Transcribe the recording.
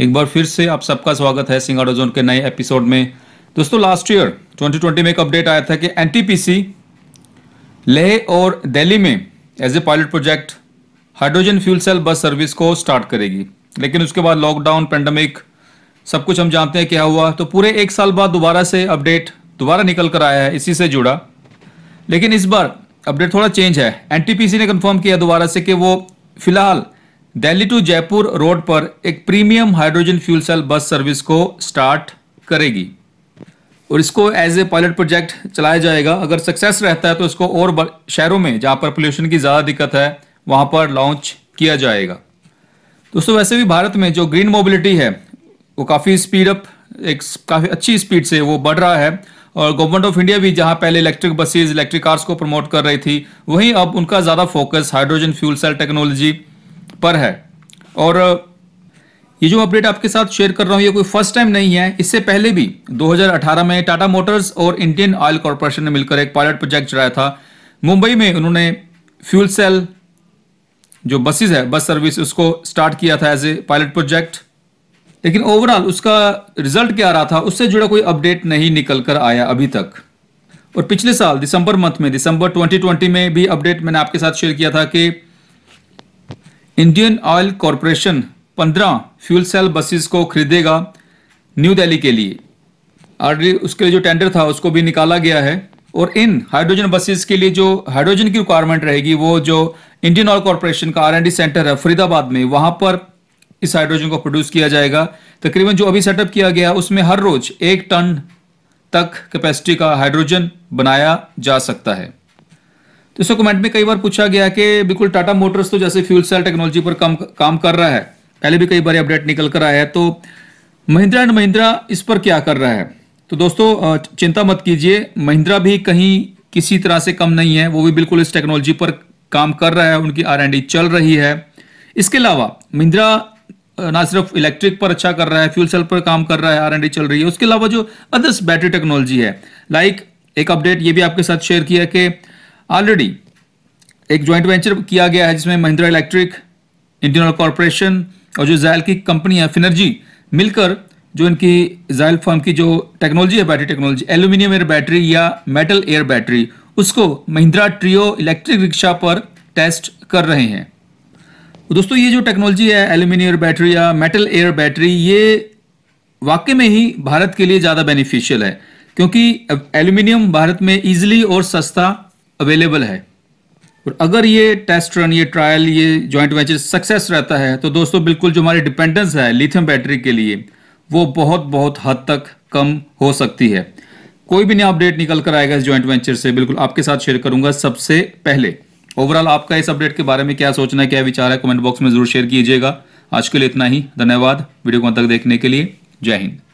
एक बार फिर से आप सबका स्वागत है सिंगाडो जोन के नए एपिसोड में दोस्तों लास्ट ईयर 2020 में एक अपडेट आया था कि एनटीपीसी लेह और दिल्ली में as a pilot project hydrogen fuel cell bus service को स्टार्ट करेगी लेकिन उसके बाद लॉकडाउन पेंडेमिक सब कुछ हम जानते हैं क्या हुआ तो पूरे एक साल बाद दोबारा से अपडेट दोबारा निकल कर आया है इसी से जुड़ा लेकिन इस बार अपडेट थोड़ा चेंज है एनटीपीसी ने कंफर्म किया दोबारा से कि वो फिलहाल दिल्ली टू जयपुर रोड पर एक premium hydrogen fuel cell bus service को स्टार्ट करेगी और इसको एज ए पायलट प्रोजेक्ट चलाया जाएगा अगर सक्सेस रहता है तो इसको और शहरों में जहां पर पोल्यूशन की ज़्यादा दिक्कत है वहां पर लॉन्च किया जाएगा दोस्तों वैसे भी भारत में जो ग्रीन मोबिलिटी है वो काफ़ी स्पीड अप एक काफ़ी अच्छी स्पीड से वो बढ़ रहा है और गवर्नमेंट ऑफ इंडिया भी जहां पहले इलेक्ट्रिक बसेज इलेक्ट्रिक कार्स को प्रमोट कर रही थी वहीं अब उनका ज़्यादा focus hydrogen fuel cell technology पर है और ये जो अपडेट आपके साथ शेयर कर रहा हूं ये कोई फर्स्ट टाइम नहीं है इससे पहले भी 2018 में टाटा मोटर्स और इंडियन ऑयल कॉरपोरेशन ने मिलकर एक पायलट प्रोजेक्ट चलाया था मुंबई में उन्होंने फ्यूल सेल जो बसेस है बस सर्विस उसको स्टार्ट किया था एज ए पायलट प्रोजेक्ट लेकिन ओवरऑल उसका रिजल्ट क्या रहा था उससे जुड़ा कोई अपडेट नहीं निकल कर आया अभी तक और पिछले साल दिसंबर मंथ में दिसंबर 2020 में भी अपडेट मैंने आपके साथ शेयर किया था कि Indian Oil Corporation 15 fuel cell buses को खरीदेगा न्यू दिल्ली के लिए ऑलरेडी उसके लिए जो टेंडर था उसको भी निकाला गया है और इन हाइड्रोजन बसेस के लिए जो हाइड्रोजन की रिक्वायरमेंट रहेगी वो जो इंडियन ऑयल कॉरपोरेशन का आर सेंटर है फरीदाबाद में वहां पर इस हाइड्रोजन को प्रोड्यूस किया जाएगा तकरीबन जो अभी सेटअप किया गया उसमें हर रोज एक टन तक कैपेसिटी का हाइड्रोजन बनाया जा सकता है दोस्तों कमेंट में कई बार पूछा गया कि बिल्कुल टाटा मोटर्स तो जैसे फ्यूल सेल टेक्नोलॉजी पर काम काम कर रहा है पहले भी कई बार अपडेट निकल कर आया है तो महिंद्रा एंड महिंद्रा इस पर क्या कर रहा है तो दोस्तों चिंता मत कीजिए महिंद्रा भी कहीं किसी तरह से कम नहीं है वो भी बिल्कुल इस टेक्नोलॉजी पर काम कर रहा है उनकी आर एंड चल रही है इसके अलावा महिंद्रा ना सिर्फ इलेक्ट्रिक पर अच्छा कर रहा है फ्यूल सेल पर काम कर रहा है आर एंड चल रही है उसके अलावा जो अदर्स बैटरी टेक्नोलॉजी है लाइक एक अपडेट ये भी आपके साथ शेयर किया कि ऑलरेडी एक ज्वाइंट वेंचर किया गया है जिसमें Mahindra Electric Indian Oil Corporation और जो जायल की कंपनी है फिनर्जी मिलकर जो इनकी जायल फॉर्म की जो टेक्नोलॉजी है battery technology aluminium air battery या मेटल एयर बैटरी उसको महिंद्रा ट्रियो इलेक्ट्रिक रिक्शा पर टेस्ट कर रहे हैं तो दोस्तों ये जो टेक्नोलॉजी है एल्यूमिनियम बैटरी या मेटल एयर बैटरी ये वाकई में ही भारत के लिए ज़्यादा बेनिफिशियल है क्योंकि एल्यूमिनियम भारत में ईजिली और सस्ता अवेलेबल है और अगर ये टेस्ट रन ये ट्रायल ये जॉइंट वेंचर सक्सेस रहता है तो दोस्तों बिल्कुल जो हमारी डिपेंडेंस है लिथियम बैटरी के लिए वो बहुत बहुत हद तक कम हो सकती है कोई भी नया अपडेट निकल कर आएगा इस जॉइंट वेंचर से बिल्कुल आपके साथ शेयर करूंगा सबसे पहले ओवरऑल आपका इस अपडेट के बारे में क्या सोचना है क्या विचार है कमेंट बॉक्स में जरूर शेयर कीजिएगा आज के लिए इतना ही धन्यवाद वीडियो को अंत तक देखने के लिए जय हिंद